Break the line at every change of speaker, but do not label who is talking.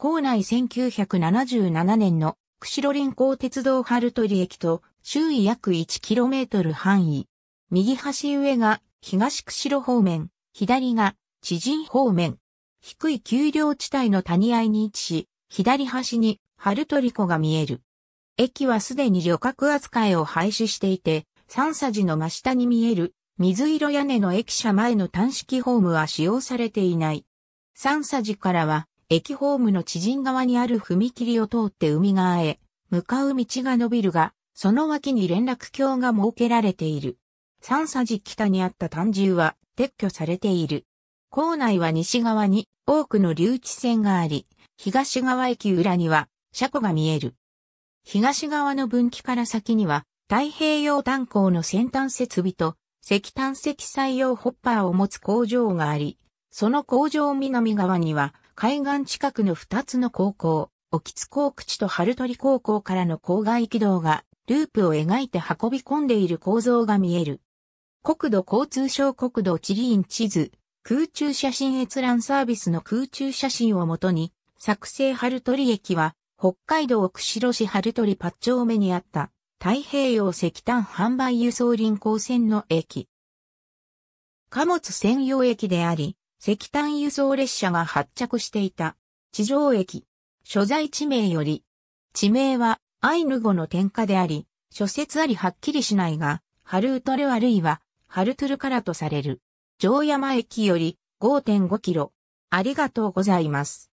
校
内1977年の釧路臨港鉄道春鳥駅と周囲約 1km 範囲。右端上が東釧路方面、左が知人方面。低い丘陵地帯の谷合に位置し、左端に春鳥湖が見える。駅はすでに旅客扱いを廃止していて、三佐寺の真下に見える水色屋根の駅舎前の端式ホームは使用されていない。三佐寺からは駅ホームの知人側にある踏切を通って海側へ、向かう道が伸びるが、その脇に連絡橋が設けられている。三佐寺北にあった単獣は撤去されている。校内は西側に多くの留置線があり、東側駅裏には車庫が見える。東側の分岐から先には太平洋炭鉱の先端設備と石炭積載用ホッパーを持つ工場があり、その工場南側には、海岸近くの2つの高校、沖津港口と春鳥高校からの郊外軌道が、ループを描いて運び込んでいる構造が見える。国土交通省国土地理院地図、空中写真閲覧サービスの空中写真をもとに、作成春鳥駅は、北海道釧路市春鳥八丁目にあった、太平洋石炭販売輸送輪行線の駅。貨物専用駅であり、石炭輸送列車が発着していた。地上駅。所在地名より。地名はアイヌ語の点火であり、諸説ありはっきりしないが、ハルートルあるいはハルトゥルからとされる。城山駅より5.5キロ。ありがとうございます。